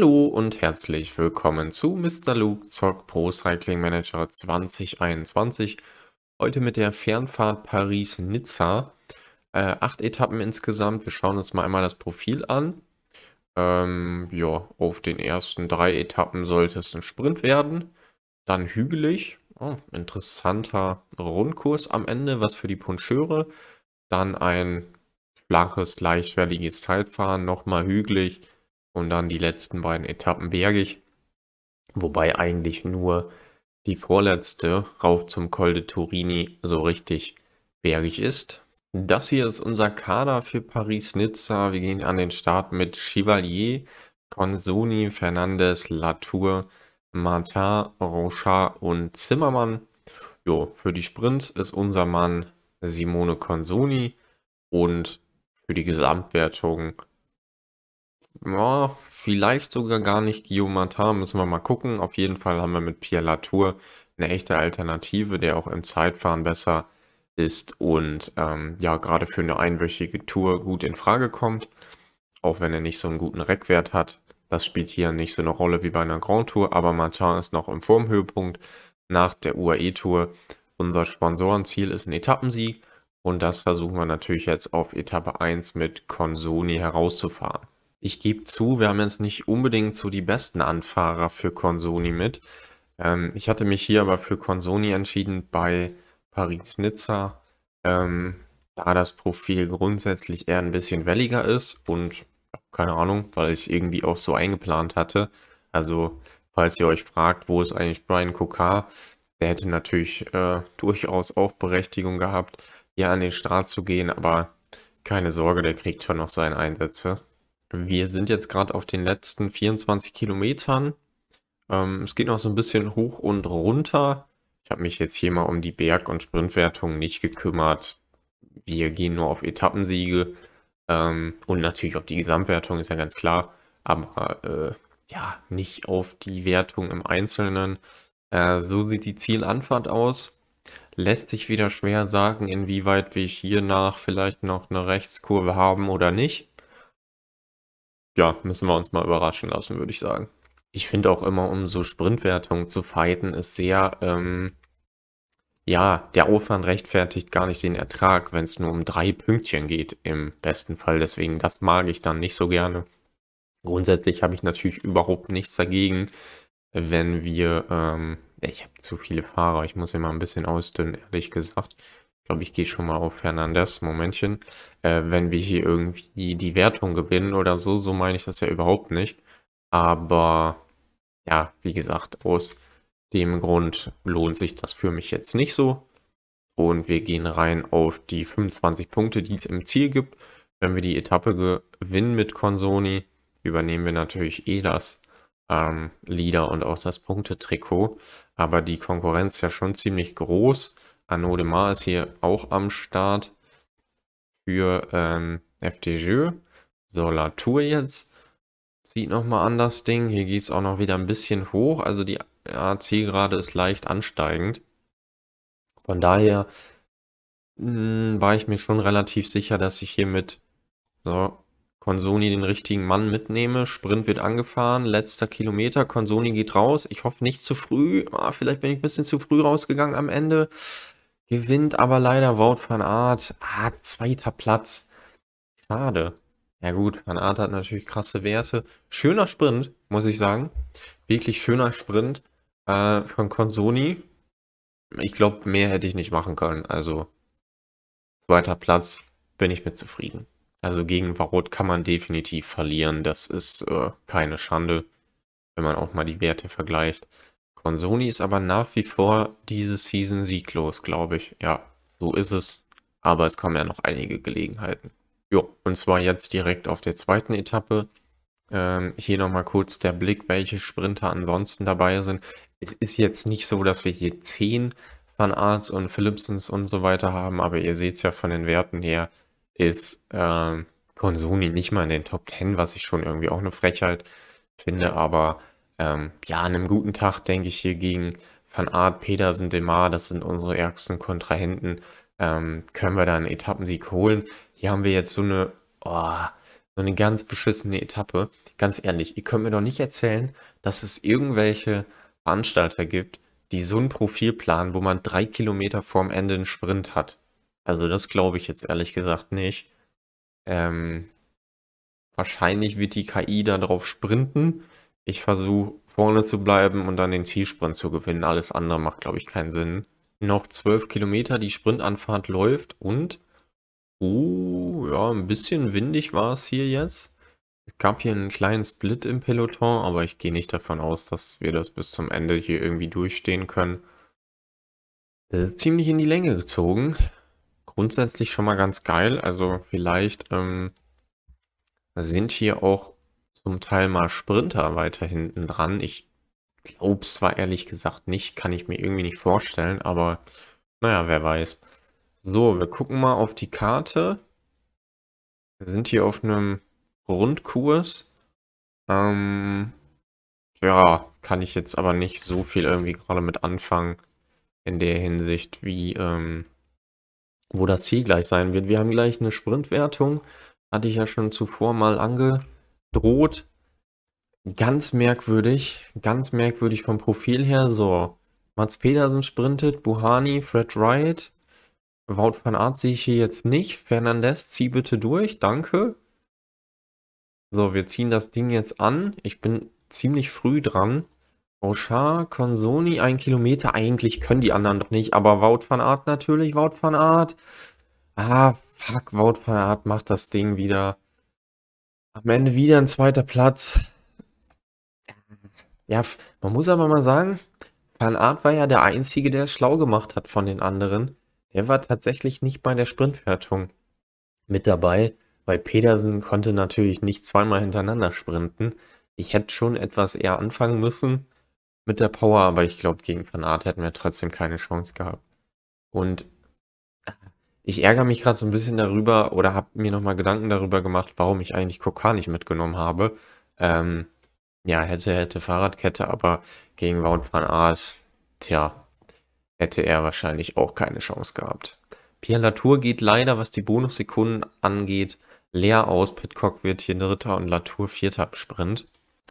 Hallo und herzlich willkommen zu Mr. Luke Zock Pro Cycling Manager 2021. Heute mit der Fernfahrt Paris-Nizza. Äh, acht Etappen insgesamt. Wir schauen uns mal einmal das Profil an. Ähm, ja, auf den ersten drei Etappen sollte es ein Sprint werden. Dann hügelig. Oh, interessanter Rundkurs am Ende, was für die Puncheure. Dann ein flaches, leichtfälliges Zeitfahren, nochmal hügelig und dann die letzten beiden Etappen bergig. Wobei eigentlich nur die vorletzte rauf zum Col de Turini so richtig bergig ist. Das hier ist unser Kader für Paris-Nizza. Wir gehen an den Start mit Chevalier, Consoni, Fernandes, Latour, Martin, Rochard und Zimmermann. Jo, für die Sprints ist unser Mann Simone Consoni und für die Gesamtwertung ja, vielleicht sogar gar nicht Guillaume Martin, müssen wir mal gucken. Auf jeden Fall haben wir mit Pierre Latour eine echte Alternative, der auch im Zeitfahren besser ist und ähm, ja, gerade für eine einwöchige Tour gut in Frage kommt. Auch wenn er nicht so einen guten Reckwert hat. Das spielt hier nicht so eine Rolle wie bei einer Grand Tour, aber Martin ist noch im Formhöhepunkt nach der UAE-Tour. Unser Sponsorenziel ist ein Etappensieg und das versuchen wir natürlich jetzt auf Etappe 1 mit Consoni herauszufahren. Ich gebe zu, wir haben jetzt nicht unbedingt so die besten Anfahrer für Consoni mit. Ähm, ich hatte mich hier aber für Consoni entschieden bei Paris-Nizza, ähm, da das Profil grundsätzlich eher ein bisschen welliger ist und keine Ahnung, weil ich es irgendwie auch so eingeplant hatte. Also, falls ihr euch fragt, wo ist eigentlich Brian Kokar, der hätte natürlich äh, durchaus auch Berechtigung gehabt, hier an den Start zu gehen, aber keine Sorge, der kriegt schon noch seine Einsätze. Wir sind jetzt gerade auf den letzten 24 Kilometern. Ähm, es geht noch so ein bisschen hoch und runter. Ich habe mich jetzt hier mal um die Berg- und Sprintwertung nicht gekümmert. Wir gehen nur auf Etappensiege ähm, und natürlich auf die Gesamtwertung, ist ja ganz klar. Aber äh, ja, nicht auf die Wertung im Einzelnen. Äh, so sieht die Zielanfahrt aus. Lässt sich wieder schwer sagen, inwieweit wir hier nach vielleicht noch eine Rechtskurve haben oder nicht ja, müssen wir uns mal überraschen lassen, würde ich sagen. Ich finde auch immer, um so Sprintwertungen zu fighten, ist sehr, ähm, ja, der Aufwand rechtfertigt gar nicht den Ertrag, wenn es nur um drei Pünktchen geht, im besten Fall. Deswegen, das mag ich dann nicht so gerne. Grundsätzlich habe ich natürlich überhaupt nichts dagegen, wenn wir, ähm, ich habe zu viele Fahrer, ich muss hier mal ein bisschen ausdünnen, ehrlich gesagt glaube, ich gehe schon mal auf Fernandes, Momentchen. Äh, wenn wir hier irgendwie die Wertung gewinnen oder so, so meine ich das ja überhaupt nicht. Aber ja, wie gesagt, aus dem Grund lohnt sich das für mich jetzt nicht so. Und wir gehen rein auf die 25 Punkte, die es im Ziel gibt. Wenn wir die Etappe gewinnen mit Konsoni, übernehmen wir natürlich eh das ähm, Leader und auch das Punktetrikot. Aber die Konkurrenz ist ja schon ziemlich groß. Arnaud Demar ist hier auch am Start für ähm, FDJ. So, Latour jetzt zieht nochmal an das Ding. Hier geht es auch noch wieder ein bisschen hoch. Also die AC-Gerade ist leicht ansteigend. Von daher mh, hm, war ich mir schon relativ sicher, dass ich hier mit so, Consoni den richtigen Mann mitnehme. Sprint wird angefahren, letzter Kilometer. Konsoni geht raus. Ich hoffe nicht zu früh. Ah, vielleicht bin ich ein bisschen zu früh rausgegangen am Ende. Gewinnt aber leider Wout van Art. Ah, zweiter Platz. Schade. Ja gut, Van Art hat natürlich krasse Werte. Schöner Sprint, muss ich sagen. Wirklich schöner Sprint äh, von Consoni. Ich glaube, mehr hätte ich nicht machen können. Also zweiter Platz bin ich mit zufrieden. Also gegen Varot kann man definitiv verlieren. Das ist äh, keine Schande, wenn man auch mal die Werte vergleicht von Sony ist aber nach wie vor diese Season sieglos, glaube ich. Ja, so ist es. Aber es kommen ja noch einige Gelegenheiten. Jo, und zwar jetzt direkt auf der zweiten Etappe. Ähm, hier nochmal kurz der Blick, welche Sprinter ansonsten dabei sind. Es ist jetzt nicht so, dass wir hier 10 Van Arts und Philipsons und so weiter haben, aber ihr seht es ja von den Werten her, ist ähm, Konsumi nicht mal in den Top 10, was ich schon irgendwie auch eine Frechheit finde, aber ähm, ja, an einem guten Tag denke ich hier gegen Van Aert, Pedersen, Demar, das sind unsere ärgsten Kontrahenten, ähm, können wir da einen Etappensieg holen. Hier haben wir jetzt so eine, oh, so eine ganz beschissene Etappe. Ganz ehrlich, ihr könnt mir doch nicht erzählen, dass es irgendwelche Veranstalter gibt, die so ein Profil planen, wo man drei Kilometer vorm Ende einen Sprint hat. Also das glaube ich jetzt ehrlich gesagt nicht. Ähm, wahrscheinlich wird die KI darauf sprinten. Ich versuche vorne zu bleiben und dann den Zielsprint zu gewinnen. Alles andere macht, glaube ich, keinen Sinn. Noch 12 Kilometer, die Sprintanfahrt läuft und... Oh, ja, ein bisschen windig war es hier jetzt. Es gab hier einen kleinen Split im Peloton, aber ich gehe nicht davon aus, dass wir das bis zum Ende hier irgendwie durchstehen können. Das ist ziemlich in die Länge gezogen. Grundsätzlich schon mal ganz geil. Also vielleicht ähm, sind hier auch zum Teil mal Sprinter weiter hinten dran. Ich glaube es zwar ehrlich gesagt nicht, kann ich mir irgendwie nicht vorstellen, aber naja, wer weiß. So, wir gucken mal auf die Karte. Wir sind hier auf einem Rundkurs. Ähm, ja, kann ich jetzt aber nicht so viel irgendwie gerade mit anfangen in der Hinsicht, wie ähm, wo das Ziel gleich sein wird. Wir haben gleich eine Sprintwertung, hatte ich ja schon zuvor mal ange droht. Ganz merkwürdig, ganz merkwürdig vom Profil her. So, Mats Pedersen sprintet, Buhani, Fred Wright, Wout van Aert sehe ich hier jetzt nicht. Fernandez, zieh bitte durch, danke. So, wir ziehen das Ding jetzt an. Ich bin ziemlich früh dran. Rochard, Consoni, ein Kilometer. Eigentlich können die anderen doch nicht, aber Wout van Aert natürlich, Wout van Aert. Ah, fuck, Wout van Aert macht das Ding wieder. Am Ende wieder ein zweiter Platz. Ja, man muss aber mal sagen, Van Art war ja der Einzige, der es schlau gemacht hat von den anderen. Der war tatsächlich nicht bei der Sprintwertung mit dabei, weil Pedersen konnte natürlich nicht zweimal hintereinander sprinten. Ich hätte schon etwas eher anfangen müssen mit der Power, aber ich glaube, gegen Van Art hätten wir trotzdem keine Chance gehabt. Und ich ärgere mich gerade so ein bisschen darüber oder habe mir nochmal Gedanken darüber gemacht, warum ich eigentlich Kokar nicht mitgenommen habe. Ähm, ja, hätte, hätte Fahrradkette, aber gegen Wout van Aert, tja, hätte er wahrscheinlich auch keine Chance gehabt. Pierre Latour geht leider, was die Bonussekunden angeht, leer aus. Pitcock wird hier Dritter und Latour Vierter im Sprint.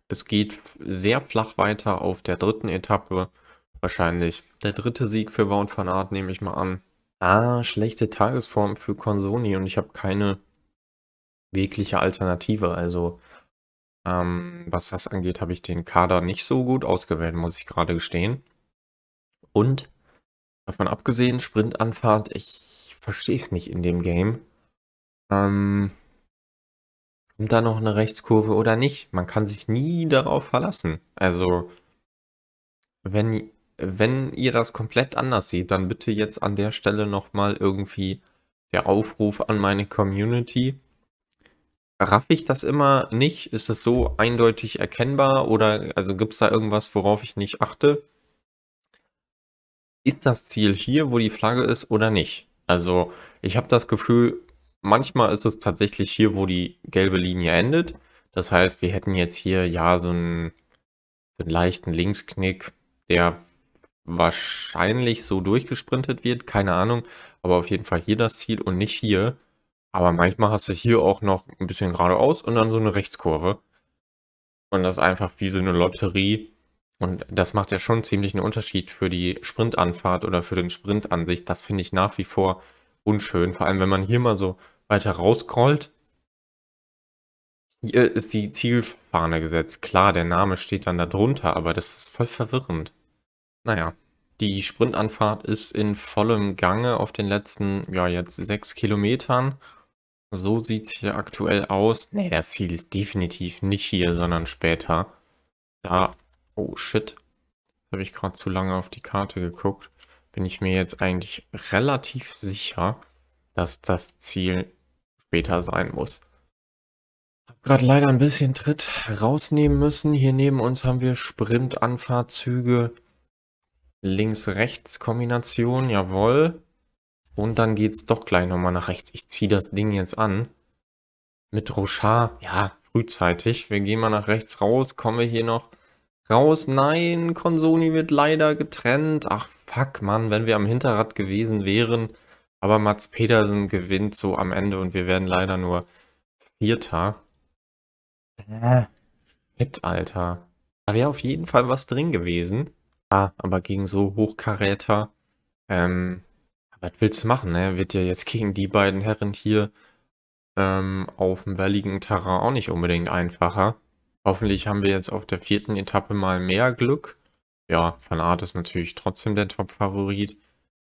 Es geht sehr flach weiter auf der dritten Etappe. Wahrscheinlich der dritte Sieg für Wout van Aert, nehme ich mal an. Ah, schlechte Tagesform für Konsoni und ich habe keine wirkliche Alternative. Also ähm, mhm. was das angeht, habe ich den Kader nicht so gut ausgewählt, muss ich gerade gestehen. Und davon abgesehen, Sprintanfahrt, ich verstehe es nicht in dem Game. Ähm, kommt da noch eine Rechtskurve oder nicht? Man kann sich nie darauf verlassen. Also wenn wenn ihr das komplett anders seht, dann bitte jetzt an der Stelle nochmal irgendwie der Aufruf an meine Community. Raff ich das immer nicht? Ist es so eindeutig erkennbar oder also gibt es da irgendwas, worauf ich nicht achte? Ist das Ziel hier, wo die Flagge ist oder nicht? Also ich habe das Gefühl, manchmal ist es tatsächlich hier, wo die gelbe Linie endet. Das heißt, wir hätten jetzt hier ja so einen, so einen leichten Linksknick, der wahrscheinlich so durchgesprintet wird, keine Ahnung. Aber auf jeden Fall hier das Ziel und nicht hier. Aber manchmal hast du hier auch noch ein bisschen geradeaus und dann so eine Rechtskurve. Und das ist einfach wie so eine Lotterie. Und das macht ja schon ziemlich einen Unterschied für die Sprintanfahrt oder für den Sprint an sich. Das finde ich nach wie vor unschön. Vor allem, wenn man hier mal so weiter rauscrollt. Hier ist die Zielfahne gesetzt. Klar, der Name steht dann da drunter, aber das ist voll verwirrend. Naja, die Sprintanfahrt ist in vollem Gange auf den letzten, ja jetzt sechs Kilometern. So sieht es hier aktuell aus. Nee, das Ziel ist definitiv nicht hier, sondern später. Da, oh shit, habe ich gerade zu lange auf die Karte geguckt. Bin ich mir jetzt eigentlich relativ sicher, dass das Ziel später sein muss. Hab gerade leider ein bisschen Tritt rausnehmen müssen. Hier neben uns haben wir Sprintanfahrzüge. Links-Rechts-Kombination, jawohl. Und dann geht's doch gleich nochmal nach rechts. Ich ziehe das Ding jetzt an. Mit Rochard, ja, frühzeitig. Wir gehen mal nach rechts raus. Kommen wir hier noch raus? Nein, Konsoni wird leider getrennt. Ach, fuck, Mann, wenn wir am Hinterrad gewesen wären. Aber Mats Pedersen gewinnt so am Ende und wir werden leider nur Vierter. Äh, Mit, Alter. Da wäre auf jeden Fall was drin gewesen aber gegen so Hochkaräter, ähm, was willst du machen? Ne? Wird ja jetzt gegen die beiden Herren hier ähm, auf dem welligen Terrain auch nicht unbedingt einfacher. Hoffentlich haben wir jetzt auf der vierten Etappe mal mehr Glück. Ja, Van Aert ist natürlich trotzdem der Top-Favorit,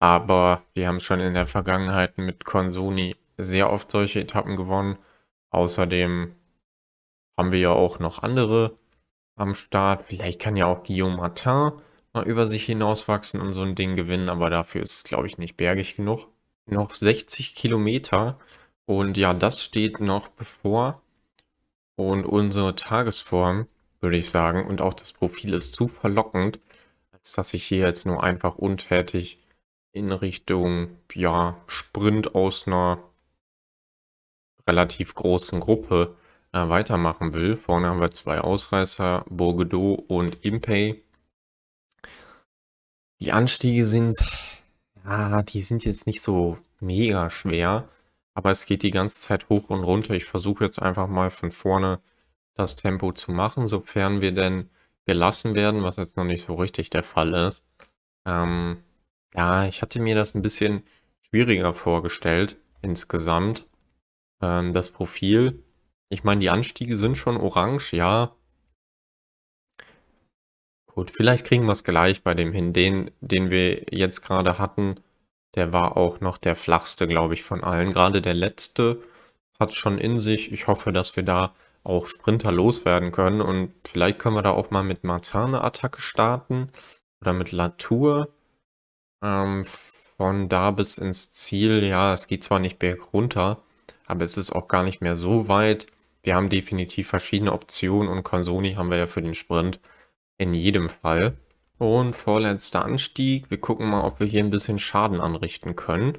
aber wir haben schon in der Vergangenheit mit Consoni sehr oft solche Etappen gewonnen. Außerdem haben wir ja auch noch andere am Start. Vielleicht kann ja auch Guillaume Martin über sich hinauswachsen und so ein Ding gewinnen, aber dafür ist es, glaube ich, nicht bergig genug. Noch 60 Kilometer und ja, das steht noch bevor. Und unsere Tagesform, würde ich sagen, und auch das Profil ist zu verlockend, als dass ich hier jetzt nur einfach untätig in Richtung, ja, Sprint aus einer relativ großen Gruppe äh, weitermachen will. Vorne haben wir zwei Ausreißer, Bourgedeau und Impey. Die Anstiege sind, ja, die sind jetzt nicht so mega schwer, aber es geht die ganze Zeit hoch und runter. Ich versuche jetzt einfach mal von vorne das Tempo zu machen, sofern wir denn gelassen werden, was jetzt noch nicht so richtig der Fall ist. Ähm, ja, ich hatte mir das ein bisschen schwieriger vorgestellt insgesamt, ähm, das Profil. Ich meine, die Anstiege sind schon orange, ja, Gut, vielleicht kriegen wir es gleich bei dem hin. Den, den wir jetzt gerade hatten, der war auch noch der flachste, glaube ich, von allen. Gerade der letzte hat schon in sich. Ich hoffe, dass wir da auch Sprinter loswerden können. Und vielleicht können wir da auch mal mit Marzane-Attacke starten. Oder mit Latour. Ähm, von da bis ins Ziel. Ja, es geht zwar nicht bergunter, aber es ist auch gar nicht mehr so weit. Wir haben definitiv verschiedene Optionen und Konsoni haben wir ja für den Sprint. In jedem Fall. Und vorletzter Anstieg. Wir gucken mal, ob wir hier ein bisschen Schaden anrichten können.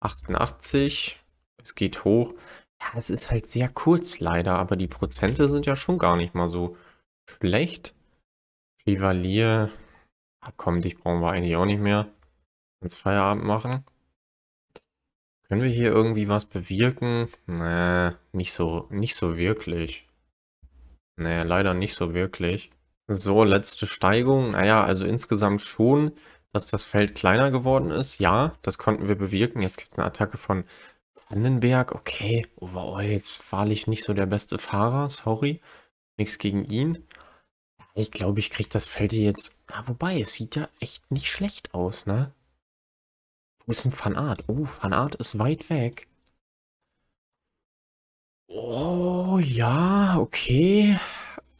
88. Es geht hoch. Ja, es ist halt sehr kurz leider, aber die Prozente sind ja schon gar nicht mal so schlecht. Rivalier. Ah, komm, dich brauchen wir eigentlich auch nicht mehr. Ins Feierabend machen. Können wir hier irgendwie was bewirken? Nee, nicht so, nicht so wirklich. Nee, leider nicht so wirklich. So, letzte Steigung. Naja, also insgesamt schon, dass das Feld kleiner geworden ist. Ja, das konnten wir bewirken. Jetzt gibt es eine Attacke von Vandenberg. Okay, overall jetzt wahrlich nicht so der beste Fahrer. Sorry, nichts gegen ihn. Ich glaube, ich kriege das Feld hier jetzt... Ja, wobei, es sieht ja echt nicht schlecht aus, ne? Wo ist denn Fanart? Oh, Fanart ist weit weg. Oh, ja, okay.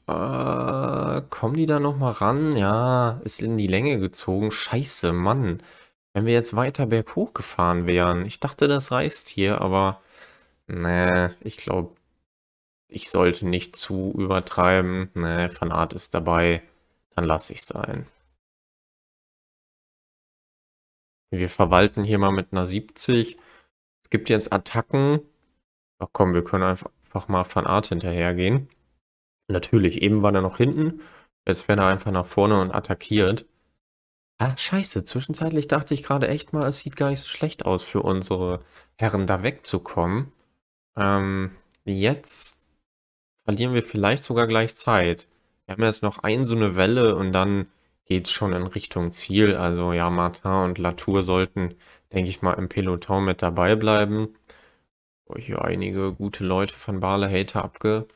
Äh... Kommen die da nochmal ran? Ja, ist in die Länge gezogen. Scheiße, Mann. Wenn wir jetzt weiter berghoch gefahren wären. Ich dachte, das reißt hier, aber... Nee, ich glaube, ich sollte nicht zu übertreiben. Nee, Fanat ist dabei. Dann lasse ich sein. Wir verwalten hier mal mit einer 70. Es gibt jetzt Attacken. Ach komm, wir können einfach mal Fanat hinterhergehen. Natürlich, eben war er noch hinten. Jetzt fährt er einfach nach vorne und attackiert. Ah, scheiße, zwischenzeitlich dachte ich gerade echt mal, es sieht gar nicht so schlecht aus für unsere Herren, da wegzukommen. Ähm, jetzt verlieren wir vielleicht sogar gleich Zeit. Wir haben jetzt noch ein so eine Welle und dann geht es schon in Richtung Ziel. Also ja, Martin und Latour sollten, denke ich mal, im Peloton mit dabei bleiben. Oh, hier einige gute Leute von Bale Hater abge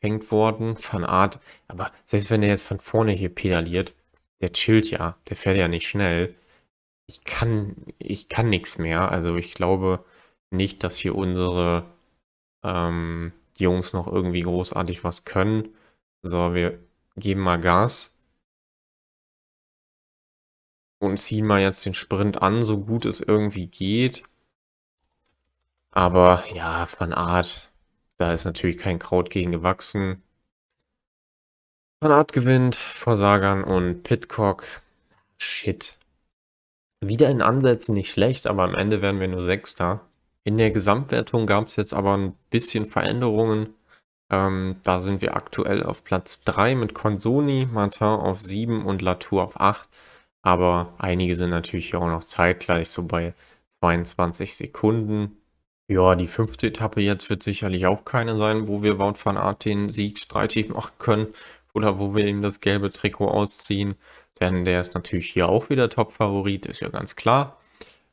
gelenkt worden von Art. Aber selbst wenn er jetzt von vorne hier pedaliert, der chillt ja, der fährt ja nicht schnell. Ich kann, ich kann nichts mehr. Also ich glaube nicht, dass hier unsere ähm, Jungs noch irgendwie großartig was können. So, wir geben mal Gas und ziehen mal jetzt den Sprint an, so gut es irgendwie geht. Aber ja, von Art, da ist natürlich kein Kraut gegen gewachsen. Fanat gewinnt vor Sagan und Pitcock. Shit. Wieder in Ansätzen nicht schlecht, aber am Ende werden wir nur Sechster. In der Gesamtwertung gab es jetzt aber ein bisschen Veränderungen. Ähm, da sind wir aktuell auf Platz 3 mit Consoni, Martin auf 7 und Latour auf 8. Aber einige sind natürlich auch noch zeitgleich, so bei 22 Sekunden. Ja, die fünfte Etappe jetzt wird sicherlich auch keine sein, wo wir Wout van Aert den Sieg streitig machen können oder wo wir ihm das gelbe Trikot ausziehen, denn der ist natürlich hier auch wieder Top-Favorit, ist ja ganz klar.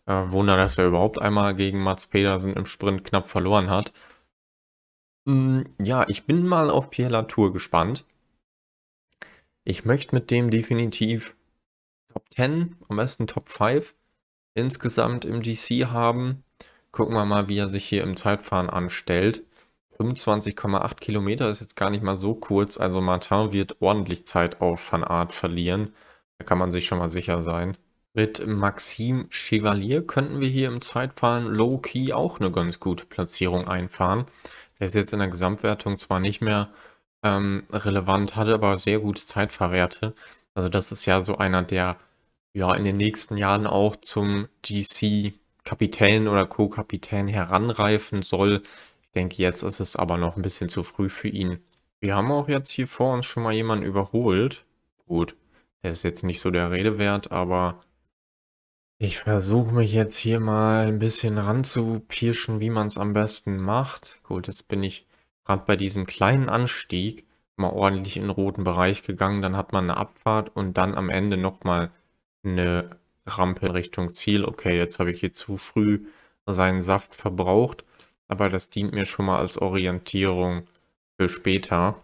Äh, Wunder, dass er überhaupt einmal gegen Mats Pedersen im Sprint knapp verloren hat. Mm, ja, ich bin mal auf Pierre Latour gespannt. Ich möchte mit dem definitiv Top 10, am besten Top 5 insgesamt im DC haben. Gucken wir mal, wie er sich hier im Zeitfahren anstellt. 25,8 Kilometer ist jetzt gar nicht mal so kurz, also Martin wird ordentlich Zeit auf Van Art verlieren. Da kann man sich schon mal sicher sein. Mit Maxim Chevalier könnten wir hier im Zeitfahren low-key auch eine ganz gute Platzierung einfahren. Der ist jetzt in der Gesamtwertung zwar nicht mehr ähm, relevant, hatte aber sehr gute Zeitfahrwerte. Also das ist ja so einer, der ja in den nächsten Jahren auch zum GC Kapitän oder Co-Kapitän heranreifen soll. Ich denke, jetzt ist es aber noch ein bisschen zu früh für ihn. Wir haben auch jetzt hier vor uns schon mal jemanden überholt. Gut, der ist jetzt nicht so der Rede wert, aber ich versuche mich jetzt hier mal ein bisschen ranzupirschen, wie man es am besten macht. Gut, jetzt bin ich gerade bei diesem kleinen Anstieg mal ordentlich in den roten Bereich gegangen. Dann hat man eine Abfahrt und dann am Ende nochmal eine Rampe in Richtung Ziel. Okay, jetzt habe ich hier zu früh seinen Saft verbraucht, aber das dient mir schon mal als Orientierung für später.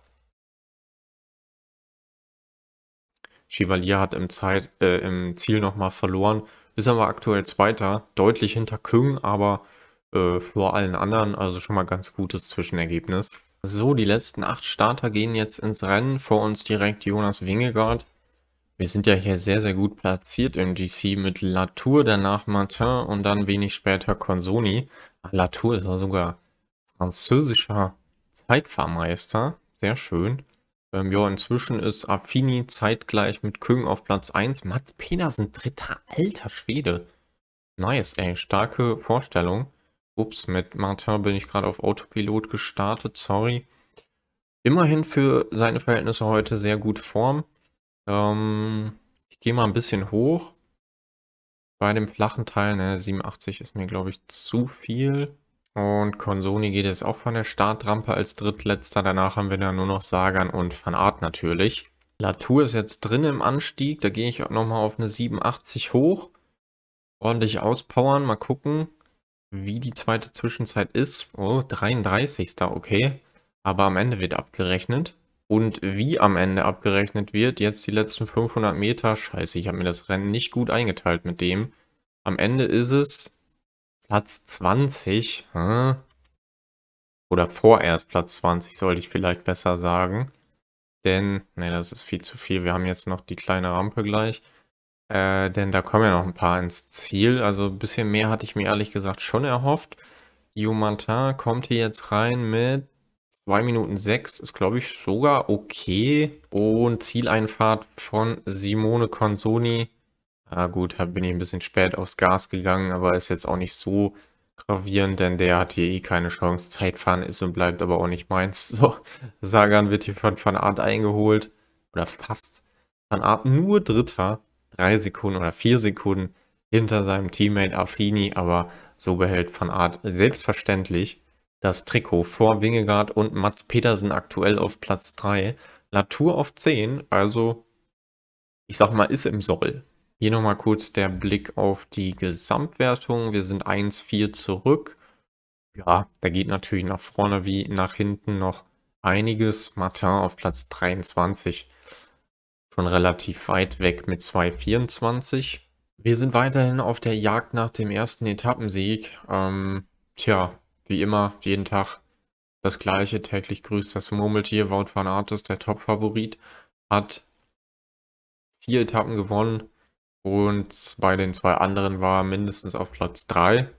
Chevalier hat im, Zeit, äh, im Ziel nochmal verloren, ist aber aktuell Zweiter, deutlich hinter Küng, aber äh, vor allen anderen, also schon mal ganz gutes Zwischenergebnis. So, die letzten acht Starter gehen jetzt ins Rennen. Vor uns direkt Jonas Wingegaard, wir sind ja hier sehr, sehr gut platziert im GC mit Latour, danach Martin und dann wenig später Consoni. Latour ist ja sogar französischer Zeitfahrmeister. Sehr schön. Ähm, ja, inzwischen ist Affini zeitgleich mit Küng auf Platz 1. Mats Pedersen, dritter alter Schwede. Nice, ey. Starke Vorstellung. Ups, mit Martin bin ich gerade auf Autopilot gestartet. Sorry. Immerhin für seine Verhältnisse heute sehr gute Form. Ähm, ich gehe mal ein bisschen hoch. Bei dem flachen Teil, ne, 87 ist mir, glaube ich, zu viel. Und Konsoni geht jetzt auch von der Startrampe als drittletzter. Danach haben wir dann nur noch Sagan und Van Art natürlich. Latour ist jetzt drin im Anstieg. Da gehe ich auch nochmal auf eine 87 hoch. Ordentlich auspowern. Mal gucken, wie die zweite Zwischenzeit ist. Oh, 33. Okay. Aber am Ende wird abgerechnet und wie am Ende abgerechnet wird. Jetzt die letzten 500 Meter. Scheiße, ich habe mir das Rennen nicht gut eingeteilt mit dem. Am Ende ist es Platz 20. Hm? Oder vorerst Platz 20, sollte ich vielleicht besser sagen. Denn, ne, das ist viel zu viel. Wir haben jetzt noch die kleine Rampe gleich. Äh, denn da kommen ja noch ein paar ins Ziel. Also ein bisschen mehr hatte ich mir ehrlich gesagt schon erhofft. Jumantin kommt hier jetzt rein mit 2 Minuten 6 ist, glaube ich, sogar okay. Und Zieleinfahrt von Simone Consoni. Ah, gut, bin ich ein bisschen spät aufs Gas gegangen, aber ist jetzt auch nicht so gravierend, denn der hat hier eh keine Chance. Zeitfahren ist und bleibt aber auch nicht meins. So, Sagan wird hier von Van Art eingeholt. Oder fast. Van Art nur Dritter. Drei Sekunden oder vier Sekunden hinter seinem Teammate Affini, aber so behält Van Art selbstverständlich das Trikot vor Wingegaard und Mats Petersen aktuell auf Platz 3. Latour auf 10, also ich sag mal, ist im Soll. Hier nochmal kurz der Blick auf die Gesamtwertung. Wir sind 1-4 zurück. Ja, da geht natürlich nach vorne wie nach hinten noch einiges. Martin auf Platz 23, schon relativ weit weg mit 2,24. Wir sind weiterhin auf der Jagd nach dem ersten Etappensieg. Ähm, tja, wie immer, jeden Tag das gleiche. Täglich grüßt das Murmeltier. Wout van Art der Top-Favorit. Hat vier Etappen gewonnen. Und bei den zwei anderen war er mindestens auf Platz 3.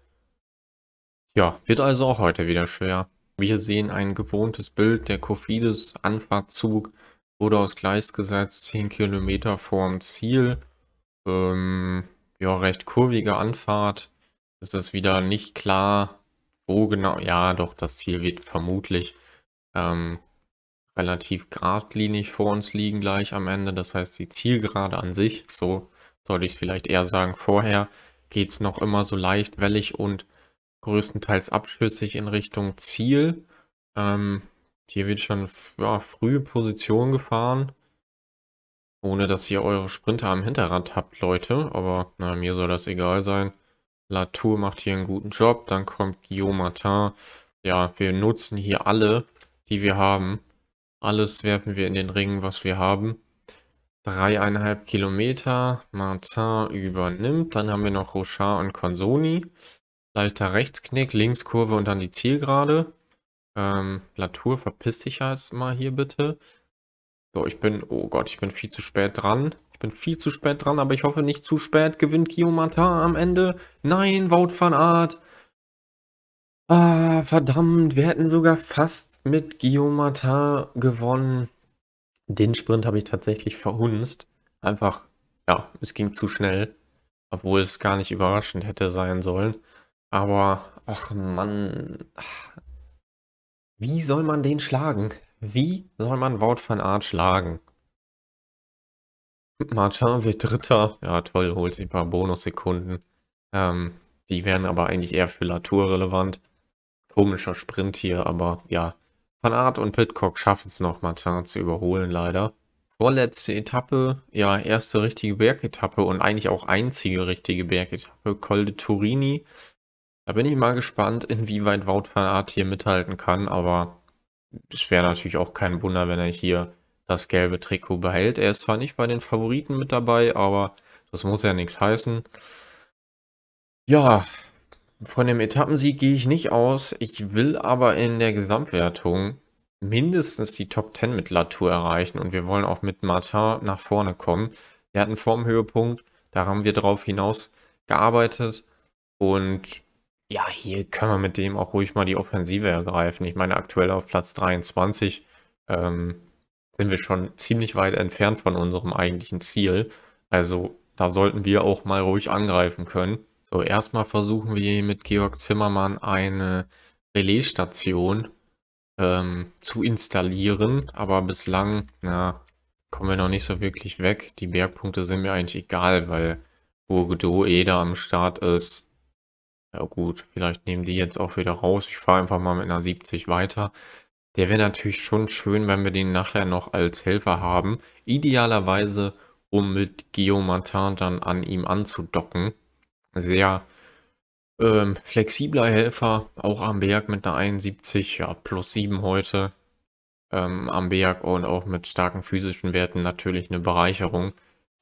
Ja, wird also auch heute wieder schwer. Wir sehen ein gewohntes Bild. Der Kofidis Anfahrtzug wurde aus Gleis gesetzt, 10 Kilometer vorm Ziel. Ähm, ja, recht kurvige Anfahrt. Es ist wieder nicht klar, wo oh, genau? Ja, doch, das Ziel wird vermutlich ähm, relativ geradlinig vor uns liegen gleich am Ende. Das heißt, die Zielgerade an sich, so sollte ich es vielleicht eher sagen, vorher geht es noch immer so leicht wellig und größtenteils abschüssig in Richtung Ziel. Ähm, hier wird schon ja, frühe Position gefahren. Ohne dass ihr eure Sprinter am Hinterrad habt, Leute. Aber na, mir soll das egal sein. Latour macht hier einen guten Job. Dann kommt Guillaume Martin. Ja, wir nutzen hier alle, die wir haben. Alles werfen wir in den Ring, was wir haben. Dreieinhalb Kilometer. Martin übernimmt. Dann haben wir noch Rochard und Consoni. Leichter Rechtsknick, Linkskurve und dann die Zielgerade. Ähm, Latour, verpiss dich jetzt mal hier bitte. So, ich bin, oh Gott, ich bin viel zu spät dran bin viel zu spät dran, aber ich hoffe nicht zu spät. Gewinnt Kiyomata am Ende? Nein, Wout van Aert. Ah, verdammt, wir hätten sogar fast mit Guillaume gewonnen. Den Sprint habe ich tatsächlich verhunzt. Einfach, ja, es ging zu schnell. Obwohl es gar nicht überraschend hätte sein sollen. Aber, ach Mann. Wie soll man den schlagen? Wie soll man Wout van Art schlagen? Marchand wird Dritter. Ja, toll, holt sich ein paar Bonussekunden. Ähm, die wären aber eigentlich eher für Latour relevant. Komischer Sprint hier, aber ja. Van Art und Pitcock schaffen es noch, Martin zu überholen, leider. Vorletzte Etappe, ja, erste richtige Bergetappe und eigentlich auch einzige richtige Bergetappe, Col de Turini. Da bin ich mal gespannt, inwieweit Wout van Art hier mithalten kann, aber es wäre natürlich auch kein Wunder, wenn er hier das gelbe Trikot behält. Er ist zwar nicht bei den Favoriten mit dabei, aber das muss ja nichts heißen. Ja, von dem Etappensieg gehe ich nicht aus. Ich will aber in der Gesamtwertung mindestens die Top 10 mit Latour erreichen und wir wollen auch mit Martin nach vorne kommen. Er hat einen Höhepunkt, da haben wir drauf hinaus gearbeitet und ja, hier können wir mit dem auch ruhig mal die Offensive ergreifen. Ich meine, aktuell auf Platz 23. Ähm, sind wir schon ziemlich weit entfernt von unserem eigentlichen Ziel. Also da sollten wir auch mal ruhig angreifen können. So, erstmal versuchen wir mit Georg Zimmermann eine Relaisstation ähm, zu installieren, aber bislang na, kommen wir noch nicht so wirklich weg. Die Bergpunkte sind mir eigentlich egal, weil Burgedo eh da am Start ist. Ja gut, vielleicht nehmen die jetzt auch wieder raus. Ich fahre einfach mal mit einer 70 weiter. Der wäre natürlich schon schön, wenn wir den nachher noch als Helfer haben. Idealerweise, um mit Geomantin dann an ihm anzudocken. Sehr ähm, flexibler Helfer, auch am Berg mit einer 71, ja, plus 7 heute ähm, am Berg und auch mit starken physischen Werten natürlich eine Bereicherung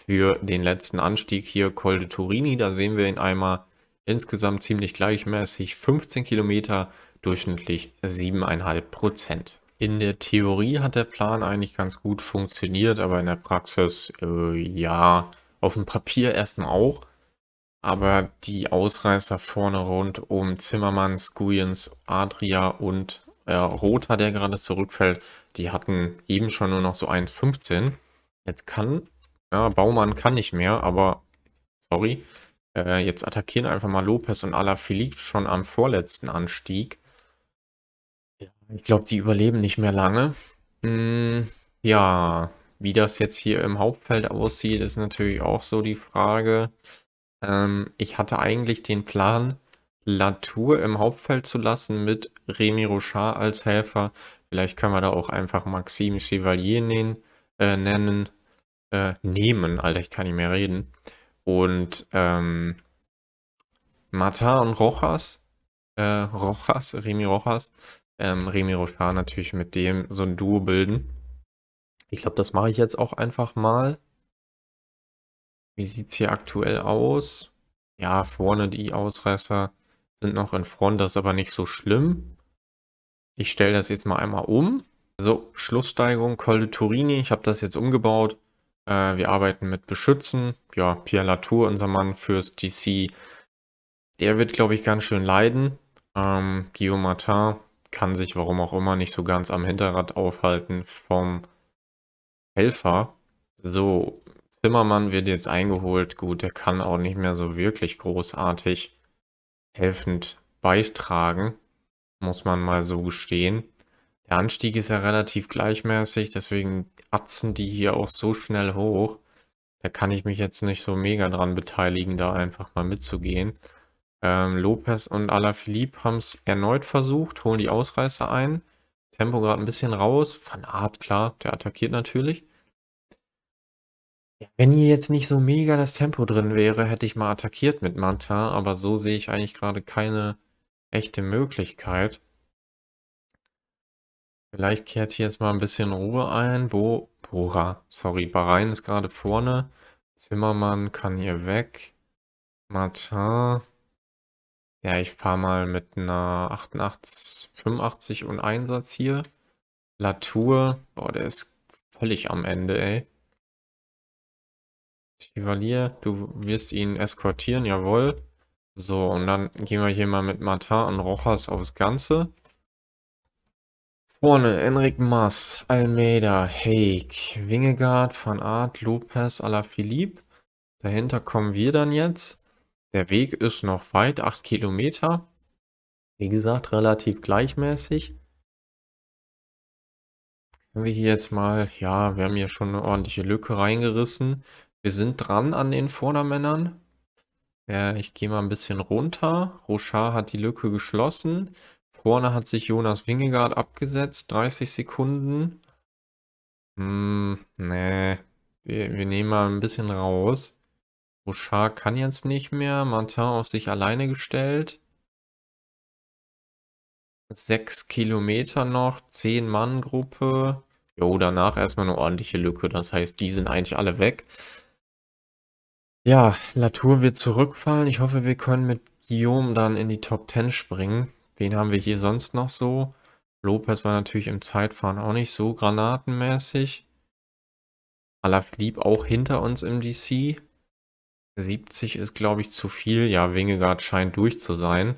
für den letzten Anstieg hier Col de Turini. Da sehen wir ihn einmal insgesamt ziemlich gleichmäßig 15 Kilometer durchschnittlich 7,5 Prozent. In der Theorie hat der Plan eigentlich ganz gut funktioniert, aber in der Praxis, äh, ja, auf dem Papier erstmal auch. Aber die Ausreißer vorne rund um Zimmermann, Guyens, Adria und äh, Rota, der gerade zurückfällt, die hatten eben schon nur noch so 1,15. Jetzt kann, ja, Baumann kann nicht mehr, aber, sorry, äh, jetzt attackieren einfach mal Lopez und Alaphilippe schon am vorletzten Anstieg ich glaube, die überleben nicht mehr lange. Hm, ja, wie das jetzt hier im Hauptfeld aussieht, ist natürlich auch so die Frage. Ähm, ich hatte eigentlich den Plan, Latour im Hauptfeld zu lassen mit Remy Rochard als Helfer. Vielleicht können wir da auch einfach Maxime Chevalier nehmen. Äh, nennen, äh, nehmen, Alter, ich kann nicht mehr reden. Und ähm, Mata und Rojas, äh, Rojas, Remy Rojas, ähm, Remy Rochard natürlich mit dem so ein Duo bilden. Ich glaube, das mache ich jetzt auch einfach mal. Wie sieht es hier aktuell aus? Ja, vorne die Ausreißer sind noch in Front, das ist aber nicht so schlimm. Ich stelle das jetzt mal einmal um. So, Schlusssteigerung, Col de Turini, ich habe das jetzt umgebaut. Äh, wir arbeiten mit Beschützen. Ja, Pierre Latour, unser Mann fürs GC, der wird, glaube ich, ganz schön leiden. Ähm, Guillaume Martin, kann sich, warum auch immer, nicht so ganz am Hinterrad aufhalten vom Helfer. So, Zimmermann wird jetzt eingeholt. Gut, der kann auch nicht mehr so wirklich großartig helfend beitragen, muss man mal so gestehen. Der Anstieg ist ja relativ gleichmäßig, deswegen atzen die hier auch so schnell hoch. Da kann ich mich jetzt nicht so mega dran beteiligen, da einfach mal mitzugehen. Ähm, Lopez und Alaphilippe haben es erneut versucht, holen die Ausreißer ein. Tempo gerade ein bisschen raus. Van Art, klar, der attackiert natürlich. Wenn hier jetzt nicht so mega das Tempo drin wäre, hätte ich mal attackiert mit Manta, aber so sehe ich eigentlich gerade keine echte Möglichkeit. Vielleicht kehrt hier jetzt mal ein bisschen Ruhe ein. Bo, Bora, sorry, Bahrain ist gerade vorne. Zimmermann kann hier weg. Martin ja, ich fahre mal mit einer 88, 85 und Einsatz hier. Latour, boah, der ist völlig am Ende, ey. Chevalier, du wirst ihn eskortieren, jawohl. So, und dann gehen wir hier mal mit Martin und Rojas aufs Ganze. Vorne Enric Mas, Almeida, Haig, Wingegaard, Van Aert, Lopez, Alaphilippe. Dahinter kommen wir dann jetzt. Der Weg ist noch weit, 8 Kilometer. Wie gesagt, relativ gleichmäßig. Können wir hier jetzt mal, ja, wir haben hier schon eine ordentliche Lücke reingerissen. Wir sind dran an den Vordermännern. Äh, ich gehe mal ein bisschen runter. Rochard hat die Lücke geschlossen. Vorne hat sich Jonas Wingegaard abgesetzt, 30 Sekunden. Hm, nee, wir, wir nehmen mal ein bisschen raus. Rochard kann jetzt nicht mehr. Martin auf sich alleine gestellt. Sechs Kilometer noch, zehn Mann Gruppe. Jo, danach erstmal eine ordentliche Lücke. Das heißt, die sind eigentlich alle weg. Ja, Latour wird zurückfallen. Ich hoffe, wir können mit Guillaume dann in die Top 10 springen. Wen haben wir hier sonst noch so? Lopez war natürlich im Zeitfahren auch nicht so granatenmäßig. Alaphilippe auch hinter uns im DC. 70 ist, glaube ich, zu viel. Ja, Wingegard scheint durch zu sein.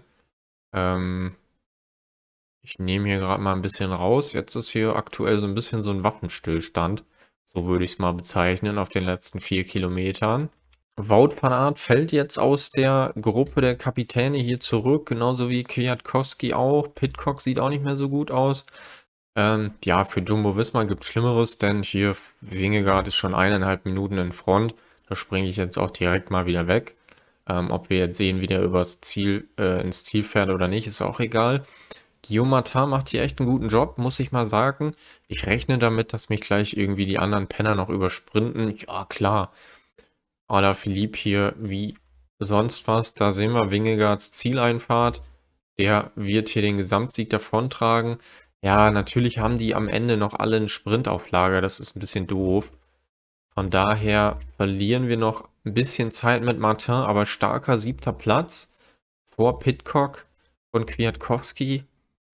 Ähm, ich nehme hier gerade mal ein bisschen raus. Jetzt ist hier aktuell so ein bisschen so ein Waffenstillstand. So würde ich es mal bezeichnen auf den letzten vier Kilometern. Wout van Aert fällt jetzt aus der Gruppe der Kapitäne hier zurück, genauso wie Kwiatkowski auch. Pitcock sieht auch nicht mehr so gut aus. Ähm, ja, für Jumbo Wismar gibt es Schlimmeres, denn hier Wingegaard ist schon eineinhalb Minuten in Front. Da springe ich jetzt auch direkt mal wieder weg. Ähm, ob wir jetzt sehen, wie der übers Ziel, äh, ins Ziel fährt oder nicht, ist auch egal. Guillaume macht hier echt einen guten Job, muss ich mal sagen. Ich rechne damit, dass mich gleich irgendwie die anderen Penner noch übersprinten. Ja, klar. Ala Philipp hier wie sonst was. Da sehen wir Wingegards Zieleinfahrt. Der wird hier den Gesamtsieg davontragen. Ja, natürlich haben die am Ende noch alle einen Sprint auf Lager. Das ist ein bisschen doof. Von daher verlieren wir noch ein bisschen Zeit mit Martin, aber starker siebter Platz vor Pitcock und Kwiatkowski,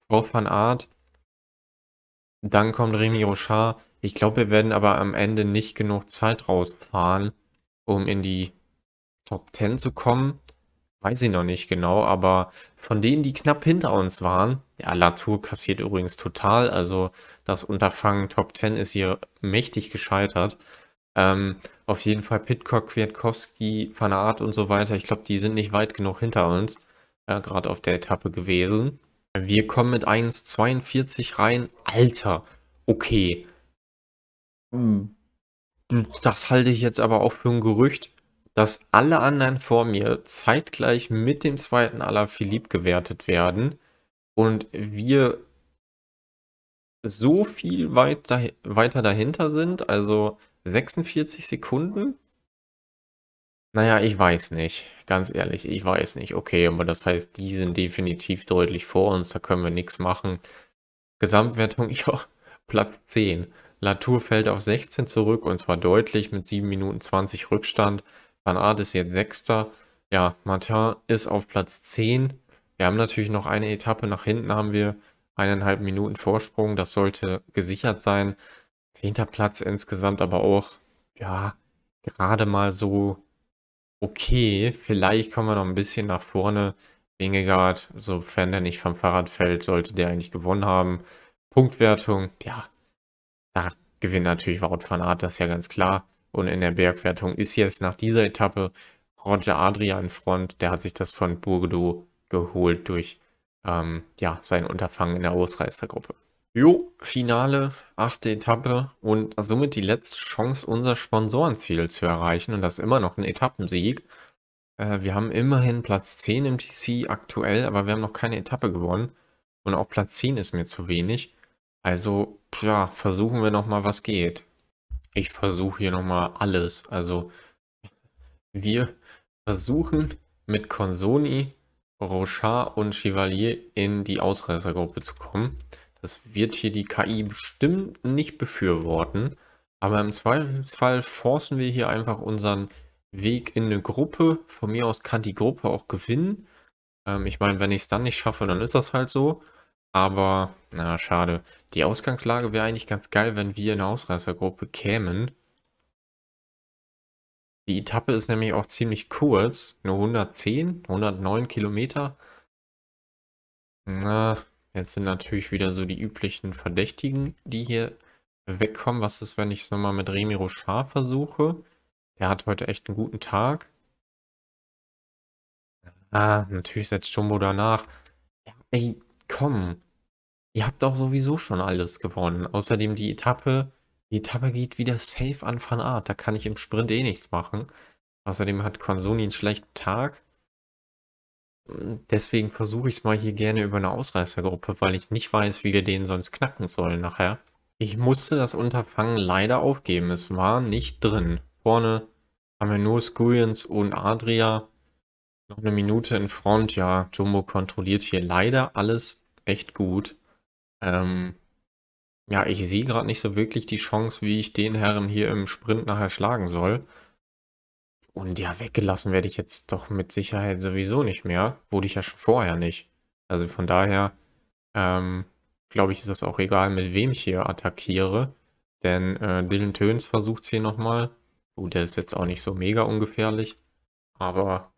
vor Van Aert. Dann kommt Remy Rochard. Ich glaube, wir werden aber am Ende nicht genug Zeit rausfahren, um in die Top 10 zu kommen. Weiß ich noch nicht genau, aber von denen, die knapp hinter uns waren, ja, Latour kassiert übrigens total, also das Unterfangen Top 10 ist hier mächtig gescheitert. Ähm, auf jeden Fall Pitcock, Kwiatkowski, Fanat und so weiter. Ich glaube, die sind nicht weit genug hinter uns, äh, gerade auf der Etappe gewesen. Wir kommen mit 1,42 rein. Alter, okay. Hm. Das halte ich jetzt aber auch für ein Gerücht, dass alle anderen vor mir zeitgleich mit dem zweiten Alaphilippe gewertet werden und wir so viel weit da, weiter dahinter sind. Also 46 Sekunden. Naja, ich weiß nicht. Ganz ehrlich, ich weiß nicht. Okay, aber das heißt, die sind definitiv deutlich vor uns. Da können wir nichts machen. Gesamtwertung, ja, Platz 10. Latour fällt auf 16 zurück und zwar deutlich mit 7 Minuten 20 Rückstand. Van Aert ist jetzt Sechster. Ja, Martin ist auf Platz 10. Wir haben natürlich noch eine Etappe nach hinten, haben wir eineinhalb Minuten Vorsprung, das sollte gesichert sein. Zehnter Platz insgesamt aber auch, ja, gerade mal so okay. Vielleicht kommen wir noch ein bisschen nach vorne. Wingegaard, sofern der nicht vom Fahrrad fällt, sollte der eigentlich gewonnen haben. Punktwertung, ja, da gewinnt natürlich Wout van Aert, das ist ja ganz klar. Und in der Bergwertung ist jetzt nach dieser Etappe Roger Adria in Front, der hat sich das von Burgedo geholt durch ähm, ja, sein Unterfangen in der Ausreißergruppe. Jo, Finale, achte Etappe und somit die letzte Chance, unser Sponsorenziel zu erreichen. Und das ist immer noch ein Etappensieg. Äh, wir haben immerhin Platz 10 im TC aktuell, aber wir haben noch keine Etappe gewonnen. Und auch Platz 10 ist mir zu wenig. Also, ja, versuchen wir nochmal, was geht. Ich versuche hier nochmal alles. Also, wir versuchen mit Konsoni Rochard und Chevalier in die Ausreißergruppe zu kommen. Das wird hier die KI bestimmt nicht befürworten. Aber im Zweifelsfall forcen wir hier einfach unseren Weg in eine Gruppe. Von mir aus kann die Gruppe auch gewinnen. Ähm, ich meine, wenn ich es dann nicht schaffe, dann ist das halt so. Aber, na, schade. Die Ausgangslage wäre eigentlich ganz geil, wenn wir in eine Ausreißergruppe kämen. Die Etappe ist nämlich auch ziemlich kurz, nur 110, 109 Kilometer. Na, jetzt sind natürlich wieder so die üblichen Verdächtigen, die hier wegkommen. Was ist, wenn ich es nochmal mit Remy Rochard versuche? Der hat heute echt einen guten Tag. Ah, natürlich setzt Jumbo danach. Ja, ey, komm. Ihr habt doch sowieso schon alles gewonnen. Außerdem die Etappe die Etappe geht wieder safe an Van Art. Da kann ich im Sprint eh nichts machen. Außerdem hat Konsoni einen schlechten Tag. Deswegen versuche ich es mal hier gerne über eine Ausreißergruppe, weil ich nicht weiß, wie wir den sonst knacken sollen nachher. Ich musste das Unterfangen leider aufgeben. Es war nicht drin. Vorne haben wir nur Skujens und Adria. Noch eine Minute in Front. Ja, Jumbo kontrolliert hier leider alles echt gut. Ähm, ja, ich sehe gerade nicht so wirklich die Chance, wie ich den Herren hier im Sprint nachher schlagen soll. Und ja, weggelassen werde ich jetzt doch mit Sicherheit sowieso nicht mehr. Wurde ich ja schon vorher nicht. Also von daher, ähm, glaube ich, ist das auch egal, mit wem ich hier attackiere. Denn äh, Dylan Töns versucht es hier nochmal. Gut, der ist jetzt auch nicht so mega ungefährlich. Aber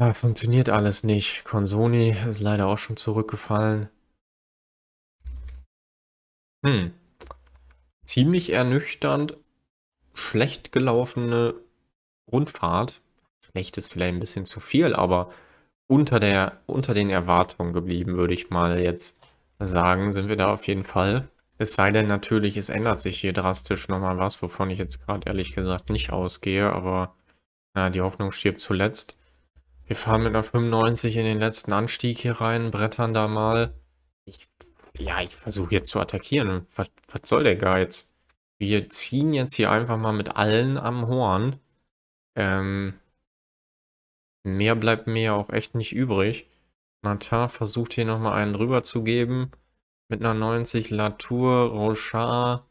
ja, funktioniert alles nicht. Konsoni ist leider auch schon zurückgefallen. Hm. Ziemlich ernüchternd, schlecht gelaufene Rundfahrt. Schlecht ist vielleicht ein bisschen zu viel, aber unter, der, unter den Erwartungen geblieben, würde ich mal jetzt sagen, sind wir da auf jeden Fall. Es sei denn natürlich, es ändert sich hier drastisch nochmal was, wovon ich jetzt gerade ehrlich gesagt nicht ausgehe, aber na, die Hoffnung stirbt zuletzt. Wir fahren mit einer 95 in den letzten Anstieg hier rein, brettern da mal. Ich ja, ich versuche jetzt zu attackieren. Was, was soll der Geiz? Wir ziehen jetzt hier einfach mal mit allen am Horn. Ähm, mehr bleibt mir ja auch echt nicht übrig. Matar versucht hier nochmal einen rüberzugeben. Mit einer 90 Latour, Rochard.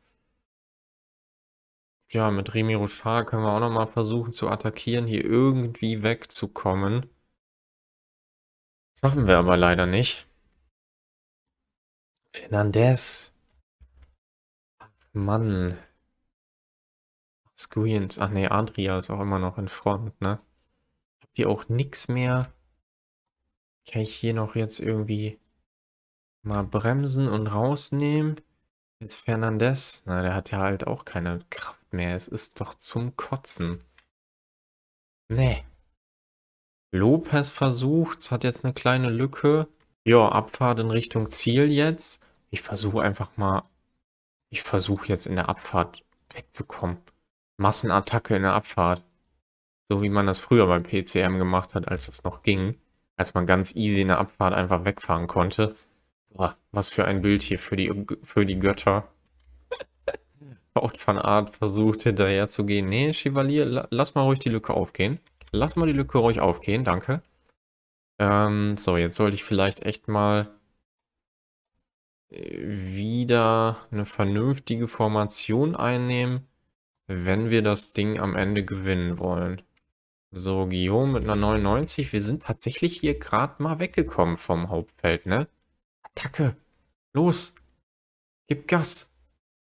Ja, mit Remy Rochard können wir auch nochmal versuchen zu attackieren, hier irgendwie wegzukommen. Schaffen wir aber leider nicht. Fernandez. Mann. Screens. Ach nee, Adria ist auch immer noch in Front, ne? Hab hier auch nix mehr. Kann ich hier noch jetzt irgendwie mal bremsen und rausnehmen? Jetzt Fernandez. Na, der hat ja halt auch keine Kraft mehr. Es ist doch zum Kotzen. Nee. Lopez versucht, hat jetzt eine kleine Lücke. Ja, Abfahrt in Richtung Ziel jetzt. Ich versuche einfach mal, ich versuche jetzt in der Abfahrt wegzukommen. Massenattacke in der Abfahrt. So wie man das früher beim PCM gemacht hat, als das noch ging. Als man ganz easy in der Abfahrt einfach wegfahren konnte. So, was für ein Bild hier für die, für die Götter. Out van Art versucht hinterher zu gehen. Nee, Chevalier, lass mal ruhig die Lücke aufgehen. Lass mal die Lücke ruhig aufgehen, danke. Ähm, so, jetzt sollte ich vielleicht echt mal äh, wieder eine vernünftige Formation einnehmen, wenn wir das Ding am Ende gewinnen wollen. So, Guillaume mit einer 99. Wir sind tatsächlich hier gerade mal weggekommen vom Hauptfeld, ne? Attacke! Los! Gib Gas!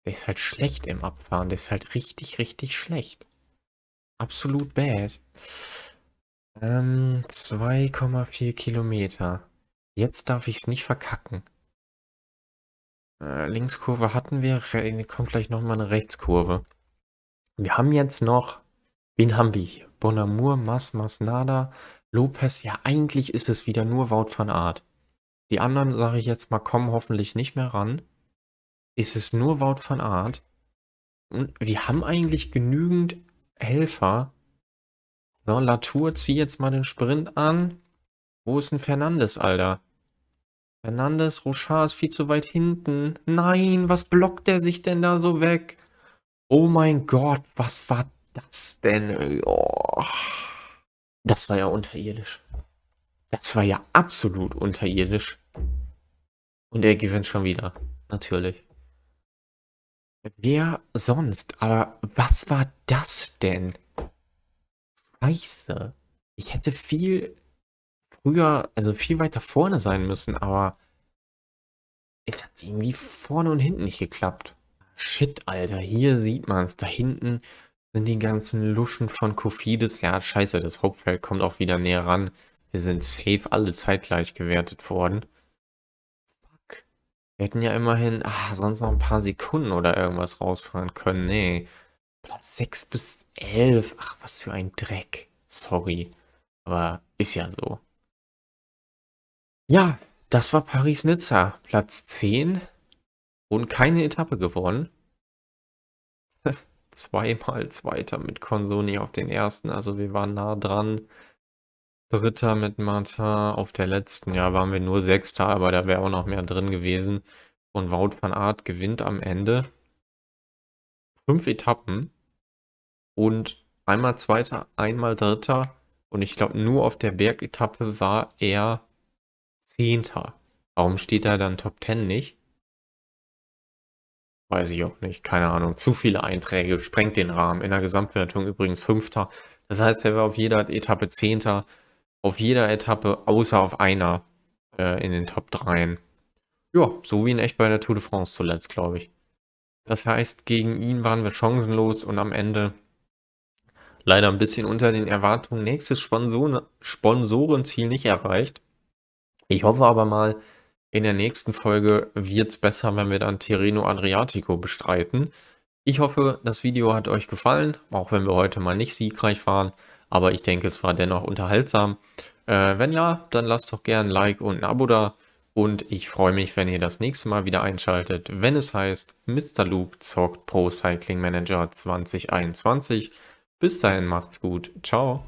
Der ist halt schlecht im Abfahren. Der ist halt richtig, richtig schlecht. Absolut bad. Ähm, 2,4 Kilometer. Jetzt darf ich es nicht verkacken. Äh, Linkskurve hatten wir, kommt gleich nochmal eine Rechtskurve. Wir haben jetzt noch, wen haben wir hier? Bonamour, Mas, Masnada, Lopez. Ja, eigentlich ist es wieder nur Wout van Art. Die anderen, sage ich jetzt mal, kommen hoffentlich nicht mehr ran. Ist es nur Wout van Art. Und wir haben eigentlich genügend Helfer, so, Latour, zieh jetzt mal den Sprint an. Wo ist denn Fernandes, Alter? Fernandes, Rochard ist viel zu weit hinten. Nein, was blockt der sich denn da so weg? Oh mein Gott, was war das denn? Oh. Das war ja unterirdisch. Das war ja absolut unterirdisch. Und er gewinnt schon wieder. Natürlich. Wer sonst? Aber was war das denn? scheiße. Ich hätte viel früher, also viel weiter vorne sein müssen, aber es hat irgendwie vorne und hinten nicht geklappt. Shit, Alter, hier sieht man es. Da hinten sind die ganzen Luschen von Kofidis. Ja, scheiße, das Hauptfeld kommt auch wieder näher ran. Wir sind safe alle zeitgleich gewertet worden. Fuck. Wir hätten ja immerhin ach, sonst noch ein paar Sekunden oder irgendwas rausfahren können. Nee. Platz 6 bis 11. Ach, was für ein Dreck. Sorry. Aber ist ja so. Ja, das war Paris-Nizza. Platz 10. Und keine Etappe gewonnen. Zweimal Zweiter mit Konsoni auf den ersten. Also wir waren nah dran. Dritter mit Martin auf der letzten. Ja, waren wir nur Sechster, aber da wäre auch noch mehr drin gewesen. Und Wout van Aert gewinnt am Ende fünf Etappen und einmal Zweiter, einmal Dritter. Und ich glaube, nur auf der Bergetappe war er Zehnter. Warum steht er dann Top 10 nicht? Weiß ich auch nicht, keine Ahnung. Zu viele Einträge, sprengt den Rahmen. In der Gesamtwertung übrigens Fünfter. Das heißt, er war auf jeder Etappe Zehnter, auf jeder Etappe, außer auf einer äh, in den Top 3. Ja, so wie in echt bei der Tour de France zuletzt, glaube ich. Das heißt, gegen ihn waren wir chancenlos und am Ende leider ein bisschen unter den Erwartungen nächstes Sponsor Sponsorenziel nicht erreicht. Ich hoffe aber mal, in der nächsten Folge wird es besser, wenn wir dann Tirreno Adriatico bestreiten. Ich hoffe, das Video hat euch gefallen, auch wenn wir heute mal nicht siegreich waren, aber ich denke, es war dennoch unterhaltsam. Äh, wenn ja, dann lasst doch gerne ein Like und ein Abo da und ich freue mich, wenn ihr das nächste Mal wieder einschaltet, wenn es heißt, Mr. Luke zockt Pro Cycling Manager 2021. Bis dahin macht's gut. Ciao.